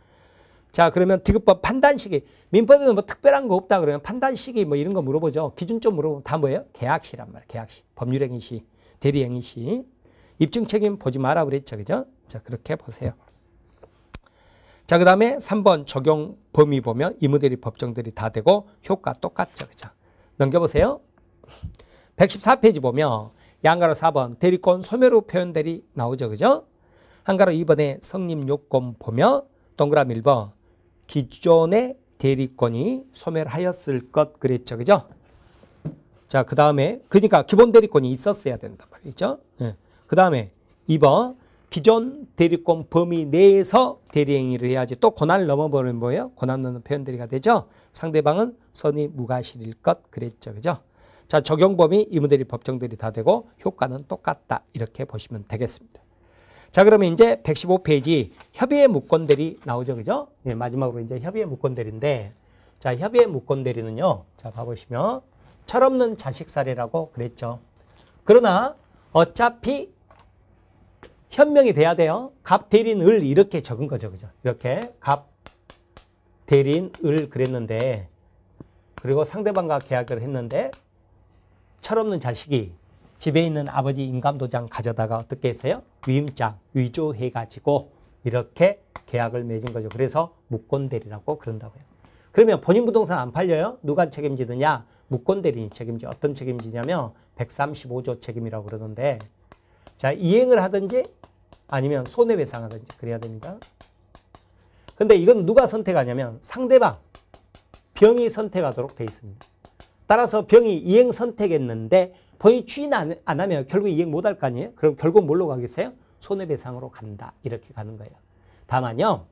자 그러면 디귿법 판단 시기 민법에는 뭐 특별한 거 없다 그러면 판단 시기 뭐 이런 거 물어보죠. 기준점 물어보면 다 뭐예요? 계약시란 말이에요. 계약시, 법률행위시, 대리행위시. 입증책임 보지 마라 그랬죠. 그죠? 자 그렇게 보세요. 자, 그 다음에 3번 적용 범위 보면 이 모델이 법정들이 다 되고 효과 똑같죠. 그죠? 넘겨보세요. 114페이지 보면 양가로 4번 대리권 소멸후 표현들이 나오죠. 그죠? 한가로 2번에 성립 요건 보면 동그라미 1번 기존의 대리권이 소멸 하였을 것 그랬죠. 그죠? 자, 그 다음에 그니까 기본 대리권이 있었어야 된다 말이죠. 네. 예. 그 다음에 2번 기존 대리권 범위 내에서 대리행위를 해야지 또 고난을 넘어버리면 뭐예요? 고난 넘는 표현들이가 되죠. 상대방은 선이 무과실일 것 그랬죠. 그죠? 자 적용 범위 이문들이 법정들이 다 되고 효과는 똑같다 이렇게 보시면 되겠습니다. 자 그러면 이제 115페이지 협의의 무권대리 나오죠. 그죠? 네, 마지막으로 이제 협의의 무권대리인데 자 협의의 무권대리는요. 자 봐보시면 철없는 자식 사례라고 그랬죠. 그러나 어차피 현명이 돼야 돼요. 갑 대린 을 이렇게 적은 거죠. 그죠? 이렇게 갑 대린 을 그랬는데 그리고 상대방과 계약을 했는데 철없는 자식이 집에 있는 아버지 인감도장 가져다가 어떻게 했어요? 위임장 위조해가지고 이렇게 계약을 맺은 거죠. 그래서 무권대리라고 그런다고요. 그러면 본인 부동산 안 팔려요? 누가 책임지느냐? 무권대리인 책임지 어떤 책임지냐면 135조 책임이라고 그러는데 자, 이행을 하든지 아니면 손해배상하든지 그래야 됩니다. 근데 이건 누가 선택하냐면 상대방, 병이 선택하도록 되어 있습니다. 따라서 병이 이행 선택했는데 본인 추인 안, 하면 결국 이행 못 할 거 아니에요? 그럼 결국 뭘로 가겠어요? 손해배상으로 간다. 이렇게 가는 거예요. 다만요.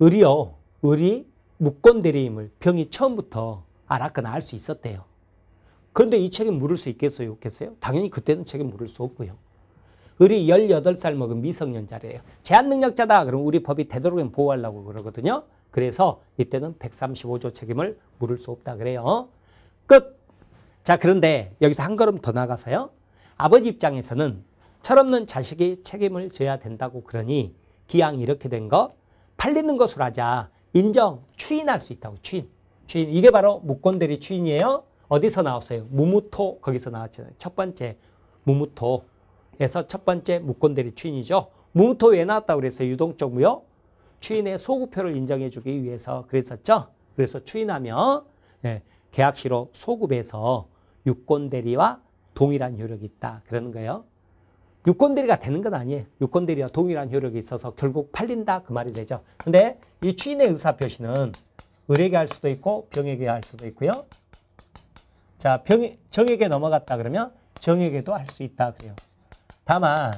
의료, 의리, 무권 대리임을 병이 처음부터 알았거나 알 수 있었대요. 그런데 이 책에 물을 수 있겠어요? 없겠어요? 당연히 그때는 책에 물을 수 없고요. 우리 18살 먹은 미성년자래요. 제한능력자다. 그럼 우리 법이 되도록이면 보호하려고 그러거든요. 그래서 이때는 135조 책임을 물을 수 없다 그래요. 끝! 자 그런데 여기서 한 걸음 더 나가서요. 아버지 입장에서는 철없는 자식이 책임을 져야 된다고 그러니 기왕 이렇게 된 거 팔리는 것으로 하자. 인정, 추인할 수 있다고 추인. 추인 이게 바로 무권대리 추인이에요. 어디서 나왔어요? 무무토 거기서 나왔잖아요. 첫 번째 무무토에서 첫 번째 무권대리 추인이죠. 무무토 왜 나왔다고 그래서 유동적 무역 추인의 소급표를 인정해주기 위해서 그랬었죠. 그래서 추인하면 예, 계약시로 소급해서 유권대리와 동일한 효력이 있다 그러는 거예요. 유권대리가 되는 건 아니에요. 유권대리와 동일한 효력이 있어서 결국 팔린다 그 말이 되죠. 근데 이 추인의 의사표시는 의뢰계할 수도 있고 병역계할 수도 있고요. 자, 병, 정액에 넘어갔다 그러면 정액에도 할 수 있다 그래요. 다만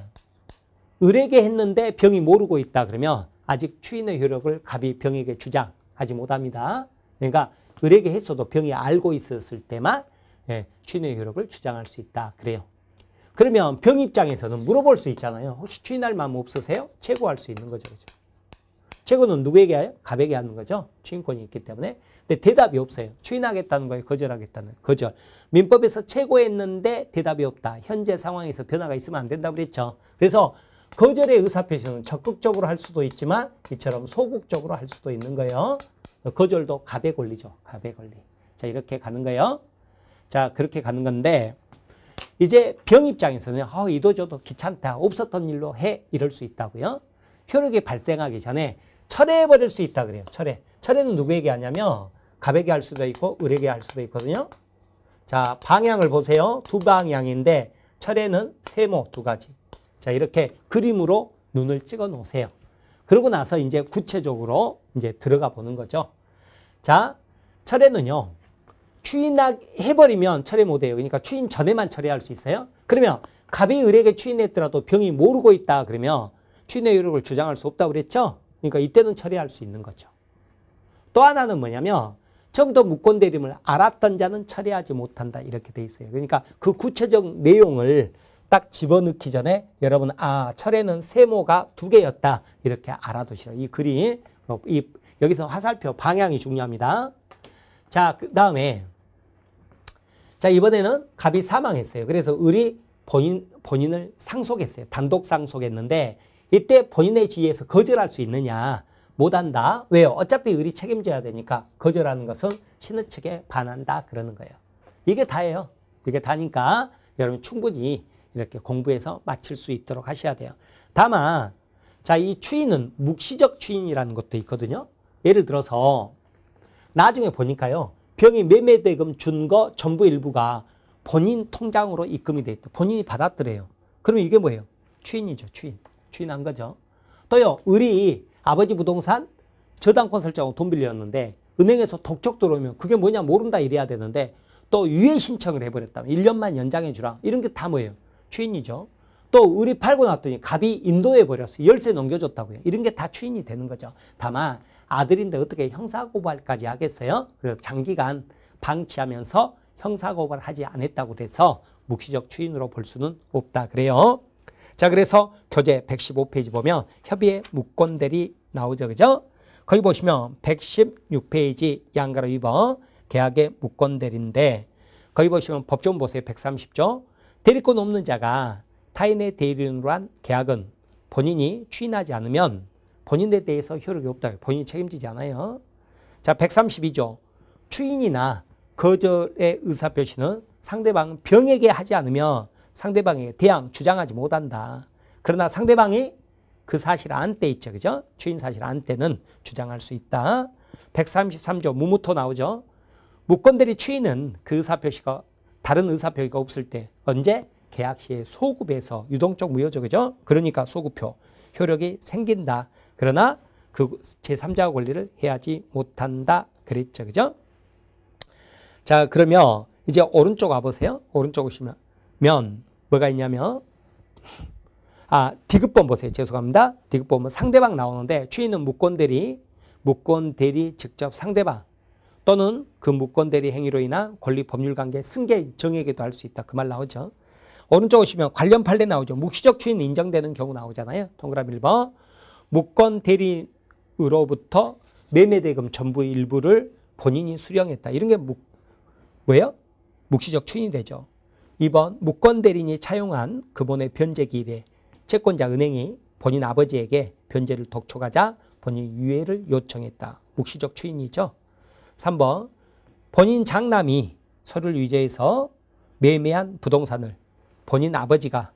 을에게 했는데 병이 모르고 있다 그러면 아직 추인의 효력을 갑이 병에게 주장하지 못합니다. 그러니까 을에게 했어도 병이 알고 있었을 때만 예, 추인의 효력을 주장할 수 있다 그래요. 그러면 병 입장에서는 물어볼 수 있잖아요. 혹시 추인할 마음 없으세요? 최고할 수 있는 거죠. 그죠? 최고는 누구에게 해요? 갑에게 하는 거죠. 추인권이 있기 때문에 근데 네, 대답이 없어요. 추인하겠다는 거예요. 거절하겠다는 거절. 민법에서 최고했는데 대답이 없다. 현재 상황에서 변화가 있으면 안 된다고 그랬죠. 그래서 거절의 의사표시는 적극적으로 할 수도 있지만 이처럼 소극적으로 할 수도 있는 거예요. 거절도 갑의 권리죠. 갑의 권리. 자 이렇게 가는 거예요. 자 그렇게 가는 건데 이제 병 입장에서는 아 이도 저도 귀찮다. 없었던 일로 해. 이럴 수 있다고요. 효력이 발생하기 전에 철회해버릴 수 있다 그래요. 철회. 철회는 누구에게 하냐면 가볍게 할 수도 있고 의뢰게 할 수도 있거든요. 자 방향을 보세요. 두 방향인데 철에는 세모 두 가지. 자 이렇게 그림으로 눈을 찍어 놓으세요. 그러고 나서 이제 구체적으로 이제 들어가 보는 거죠. 자 철에는요. 추인해버리면 철회 못해요. 그러니까 추인 전에만 철회할 수 있어요. 그러면 갑이 을에게 추인했더라도 병이 모르고 있다 그러면 추인의 효력을 주장할 수 없다고 그랬죠. 그러니까 이때는 철회할 수 있는 거죠. 또 하나는 뭐냐면 처음부터 무권 대림을 알았던 자는 처리하지 못한다 이렇게 돼 있어요. 그러니까 그 구체적 내용을 딱 집어넣기 전에 여러분 아 철에는 세모가 두 개였다 이렇게 알아두시라. 이 글이 뭐 이 여기서 화살표 방향이 중요합니다. 자, 그 다음에 자 이번에는 갑이 사망했어요. 그래서 을이 본인, 본인을 상속했어요. 단독 상속했는데 이때 본인의 지위에서 거절할 수 있느냐 못한다. 왜요? 어차피 을이 책임져야 되니까 거절하는 것은 신의책에 반한다 그러는 거예요. 이게 다예요. 이게 다니까 여러분 충분히 이렇게 공부해서 마칠 수 있도록 하셔야 돼요. 다만 자이 추인은 묵시적 추인이라는 것도 있거든요. 예를 들어서 나중에 보니까요. 병이 매매대금 준 거 전부 일부가 본인 통장으로 입금이 돼 있다. 본인이 받았더래요. 그럼 이게 뭐예요? 추인이죠. 추인. 추인한 거죠. 또요. 을이 아버지 부동산 저당권 설정하고 돈 빌렸는데 은행에서 독촉 들어오면 그게 뭐냐 모른다 이래야 되는데 또 유예 신청을 해버렸다면 1년만 연장해 주라 이런 게 다 뭐예요? 추인이죠. 또 을이 팔고 났더니 갑이 인도해 버렸어. 열쇠 넘겨줬다고요. 이런 게 다 추인이 되는 거죠. 다만 아들인데 어떻게 형사고발까지 하겠어요? 그래서 장기간 방치하면서 형사고발하지 않았다고 해서 묵시적 추인으로 볼 수는 없다 그래요. 자, 그래서 교재 115페이지 보면 협의의 무권대리 나오죠. 그죠? 거기 보시면 116페이지 양가로 2번 계약의 무권들인데 거기 보시면 법조문 보세요. 130조. 대리권 없는 자가 타인의 대리인으로 한 계약은 본인이 추인하지 않으면 본인에 대해서 효력이 없다. 본인이 책임지지 않아요. 자, 132조. 추인이나 거절의 의사표시는 상대방 병에게 하지 않으며 상대방이 대항 주장하지 못한다. 그러나 상대방이 그 사실 안 때 있죠. 그죠? 추인 사실 안 때는 주장할 수 있다. 133조 무무토 나오죠. 무권들이 추인은 그 의사표시가 다른 의사표시가 없을 때 언제? 계약 시에 소급에서 유동적 무효죠. 그죠? 그러니까 소급표 효력이 생긴다. 그러나 그 제3자의 권리를 해야지 못한다. 그랬죠. 그죠? 자, 그러면 이제 오른쪽 와보세요. 오른쪽 오시면 면 뭐가 있냐면 아 디귿번 보세요. 죄송합니다. 디귿번은 뭐 상대방 나오는데 추인은 무권대리, 무권대리 직접 상대방 또는 그 무권대리 행위로 인한 권리 법률관계 승계 정액에도 할 수 있다. 그 말 나오죠. 오른쪽 오시면 관련 판례 나오죠. 묵시적 추인 인정되는 경우 나오잖아요. 동그라미 1번 무권대리로부터 매매대금 전부 일부를 본인이 수령했다. 이런 게 묵, 뭐예요? 묵시적 추인이 되죠. 2번 무권 대리인이 차용한 그분의 변제기일에 채권자 은행이 본인 아버지에게 변제를 독촉하자 본인 유예를 요청했다. 묵시적 추인이죠. 3번 본인 장남이 서를 위조해서 매매한 부동산을 본인 아버지가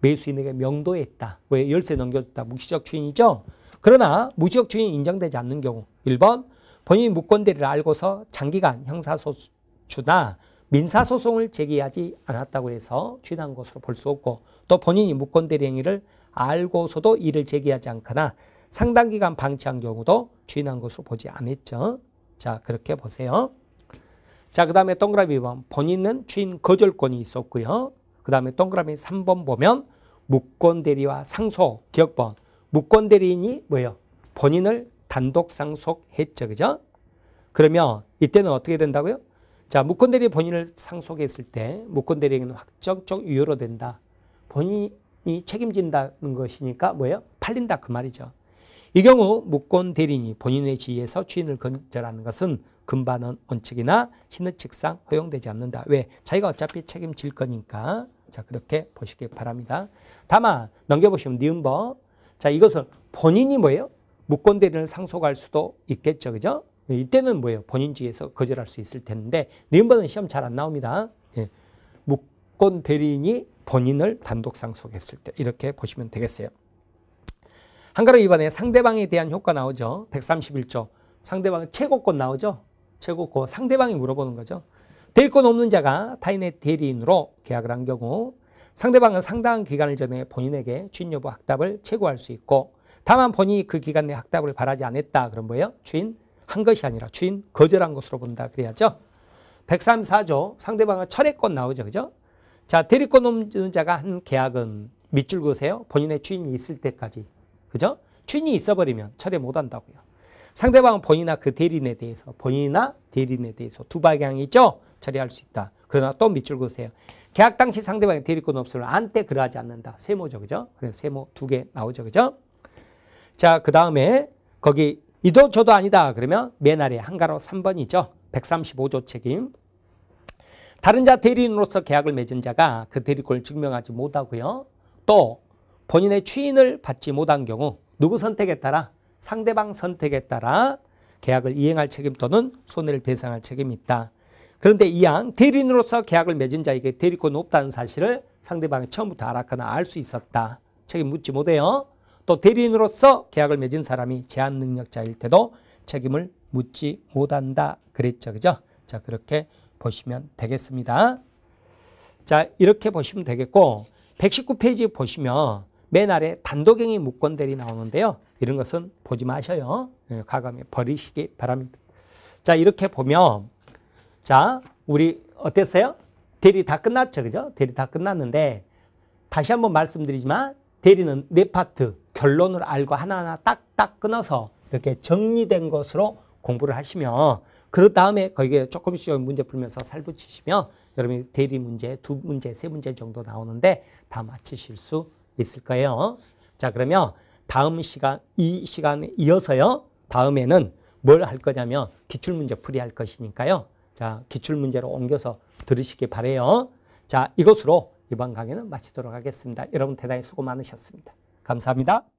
매수인에게 명도했다. 왜 열쇠 넘겨줬다. 묵시적 추인이죠. 그러나 무지적 추인이 인정되지 않는 경우 1번 본인이 무권대리를 알고서 장기간 형사소추나 민사소송을 제기하지 않았다고 해서 취한 것으로 볼 수 없고 또 본인이 무권대리 행위를 알고서도 이를 제기하지 않거나 상당 기간 방치한 경우도 취한 것으로 보지 않았죠. 자 그렇게 보세요. 자그 다음에 동그라미 2번 본인은 취인 거절권이 있었고요. 그 다음에 동그라미 3번 보면 무권대리와 상소 기억번 무권대리인이 뭐예요? 본인을 단독 상속했죠. 그죠? 그러면 이때는 어떻게 된다고요? 자, 무권대리 본인을 상속했을 때 무권대리는 에게 확정적 유효로 된다. 본인이 책임진다는 것이니까 뭐예요? 팔린다 그 말이죠. 이 경우 무권대리인이 본인의 지위에서 추인을 건절하는 것은 금반원 원칙이나 신의 측상 허용되지 않는다. 왜? 자기가 어차피 책임질 거니까. 자 그렇게 보시기 바랍니다. 다만 넘겨보시면 니은버 자 이것은 본인이 뭐예요? 무권대리를 상속할 수도 있겠죠. 그죠? 이때는 뭐예요? 본인직에서 거절할 수 있을 텐데 내번은 시험 잘 안 나옵니다. 예. 권 대리인이 본인을 단독 상속했을 때 이렇게 보시면 되겠어요. 한가로 이번에 상대방에 대한 효과 나오죠. 131조. 상대방 최고권 나오죠. 최고권 상대방이 물어보는 거죠. 대리권 없는 자가 타인의 대리인으로 계약을 한 경우 상대방은 상당한 기간을 전에 본인에게 주인 여부 확답을 최고할 수 있고 다만 본인이 그 기간 내 확답을 바라지 않았다. 그럼 뭐예요? 주인 한 것이 아니라 주인 거절한 것으로 본다 그래야죠. 134조 상대방은 철회권 나오죠. 그죠? 자, 대리권 없는 자가 한 계약은 밑줄 그으세요. 본인의 주인이 있을 때까지. 그죠? 주인이 있어버리면 철회 못 한다고요. 상대방은 본인이나 그 대리인에 대해서 본인이나 대리인에 대해서 두 방향이 있죠. 처리할 수 있다. 그러나 또 밑줄 그으세요. 계약 당시 상대방의 대리권 없으면 안때 그러하지 않는다. 세모죠. 그죠? 그래서 세모 두 개 나오죠. 그죠? 자, 그 다음에 거기 이도 저도 아니다. 그러면 맨 아래 한가로 3번이죠. 135조 책임. 다른 자 대리인으로서 계약을 맺은 자가 그 대리권을 증명하지 못하고요. 또 본인의 취인을 받지 못한 경우 누구 선택에 따라 상대방 선택에 따라 계약을 이행할 책임 또는 손해를 배상할 책임이 있다. 그런데 이양 대리인으로서 계약을 맺은 자에게 대리권이 없다는 사실을 상대방이 처음부터 알았거나 알 수 있었다. 책임 묻지 못해요. 또 대리인으로서 계약을 맺은 사람이 제한 능력자일 때도 책임을 묻지 못한다 그랬죠. 그죠? 자, 그렇게 보시면 되겠습니다. 자, 이렇게 보시면 되겠고 119페이지 보시면 맨 아래 단독행위 무권대리 나오는데요. 이런 것은 보지 마셔요. 예, 과감히 버리시기 바랍니다. 자, 이렇게 보면 자, 우리 어땠어요? 대리 다 끝났죠. 그죠? 대리 다 끝났는데 다시 한번 말씀드리지만 대리는 네 파트 결론을 알고 하나하나 딱딱 끊어서 이렇게 정리된 것으로 공부를 하시면 그런 다음에 거기에 조금씩 문제 풀면서 살 붙이시면 여러분이 대리 문제 두 문제 세 문제 정도 나오는데 다 맞히실 수 있을 거예요. 자 그러면 다음 시간 이 시간에 이어서요. 다음에는 뭘 할 거냐면 기출문제 풀이할 것이니까요. 자 기출문제로 옮겨서 들으시기 바래요. 자 이것으로 이번 강의는 마치도록 하겠습니다. 여러분 대단히 수고 많으셨습니다. 감사합니다.